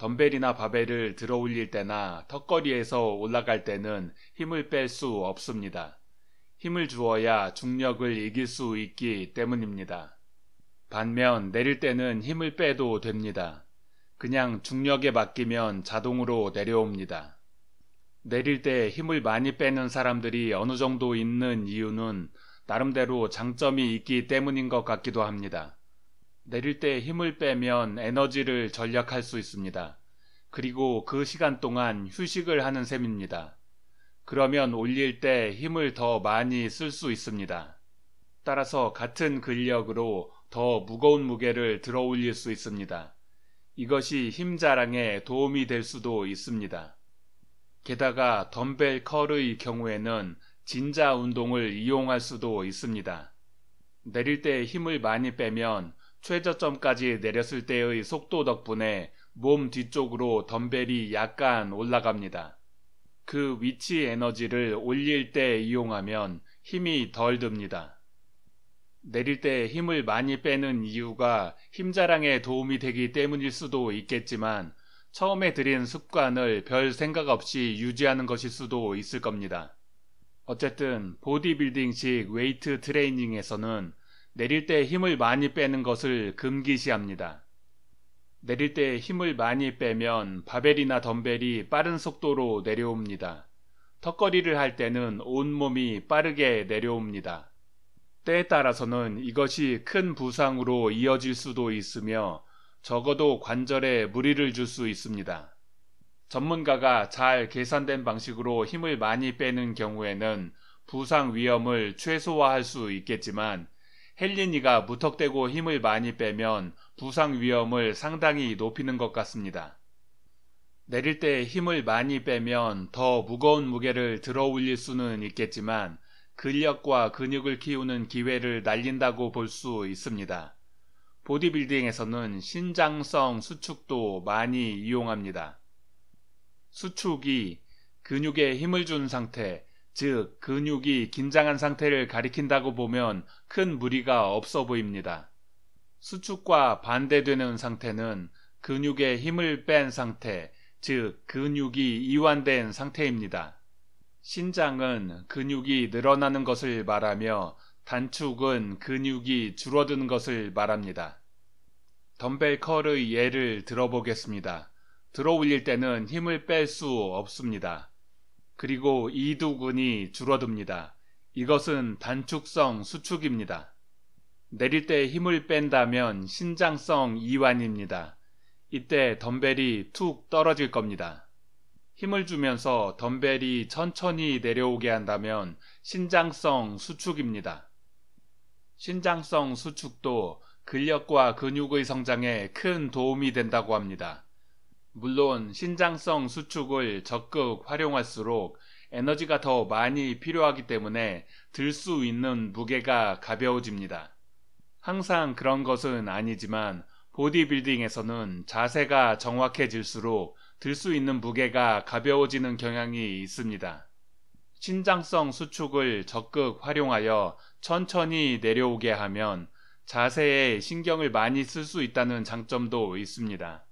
덤벨이나 바벨을 들어 올릴 때나 턱걸이에서 올라갈 때는 힘을 뺄 수 없습니다. 힘을 주어야 중력을 이길 수 있기 때문입니다. 반면 내릴 때는 힘을 빼도 됩니다. 그냥 중력에 맡기면 자동으로 내려옵니다. 내릴 때 힘을 많이 빼는 사람들이 어느 정도 있는 이유는 나름대로 장점이 있기 때문인 것 같기도 합니다. 내릴 때 힘을 빼면 에너지를 절약할 수 있습니다. 그리고 그 시간 동안 휴식을 하는 셈입니다. 그러면 올릴 때 힘을 더 많이 쓸 수 있습니다. 따라서 같은 근력으로 더 무거운 무게를 들어 올릴 수 있습니다. 이것이 힘 자랑에 도움이 될 수도 있습니다. 게다가 덤벨 컬의 경우에는 진자 운동을 이용할 수도 있습니다. 내릴 때 힘을 많이 빼면 최저점까지 내렸을 때의 속도 덕분에 몸 뒤쪽으로 덤벨이 약간 올라갑니다. 그 위치 에너지를 올릴 때 이용하면 힘이 덜 듭니다. 내릴 때 힘을 많이 빼는 이유가 힘자랑에 도움이 되기 때문일 수도 있겠지만 처음에 들인 습관을 별 생각 없이 유지하는 것일 수도 있을 겁니다. 어쨌든 보디빌딩식 웨이트 트레이닝에서는 내릴 때 힘을 많이 빼는 것을 금기시합니다. 내릴 때 힘을 많이 빼면 바벨이나 덤벨이 빠른 속도로 내려옵니다. 턱걸이를 할 때는 온몸이 빠르게 내려옵니다. 때에 따라서는 이것이 큰 부상으로 이어질 수도 있으며 적어도 관절에 무리를 줄 수 있습니다. 전문가가 잘 계산된 방식으로 힘을 많이 빼는 경우에는 부상 위험을 최소화할 수 있겠지만 헬리니가 무턱대고 힘을 많이 빼면 부상 위험을 상당히 높이는 것 같습니다. 내릴 때 힘을 많이 빼면 더 무거운 무게를 들어 올릴 수는 있겠지만 근력과 근육을 키우는 기회를 날린다고 볼 수 있습니다. 보디빌딩에서는 신장성 수축도 많이 이용합니다. 수축이 근육에 힘을 준 상태, 즉 근육이 긴장한 상태를 가리킨다고 보면 큰 무리가 없어 보입니다. 수축과 반대되는 상태는 근육에 힘을 뺀 상태, 즉 근육이 이완된 상태입니다. 신장은 근육이 늘어나는 것을 말하며 단축은 근육이 줄어드는 것을 말합니다. 덤벨 컬의 예를 들어보겠습니다. 들어 올릴 때는 힘을 뺄 수 없습니다. 그리고 이두근이 줄어듭니다. 이것은 단축성 수축입니다. 내릴 때 힘을 뺀다면 신장성 이완입니다. 이때 덤벨이 툭 떨어질 겁니다. 힘을 주면서 덤벨이 천천히 내려오게 한다면 신장성 수축입니다. 신장성 수축도 근력과 근육의 성장에 큰 도움이 된다고 합니다. 물론 신장성 수축을 적극 활용할수록 에너지가 더 많이 필요하기 때문에 들 수 있는 무게가 가벼워집니다. 항상 그런 것은 아니지만 보디빌딩에서는 자세가 정확해질수록 들 수 있는 무게가 가벼워지는 경향이 있습니다. 신장성 수축을 적극 활용하여 천천히 내려오게 하면 자세에 신경을 많이 쓸 수 있다는 장점도 있습니다.